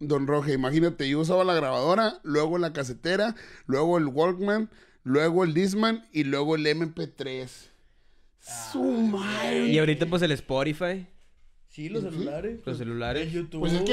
Don Roger, imagínate, yo usaba la grabadora, luego la casetera, luego el Walkman, luego el Disman y luego el MP3. Su ah. madre. Y ahorita pues el Spotify. Sí, los celulares. Los pues, celulares. YouTube. Pues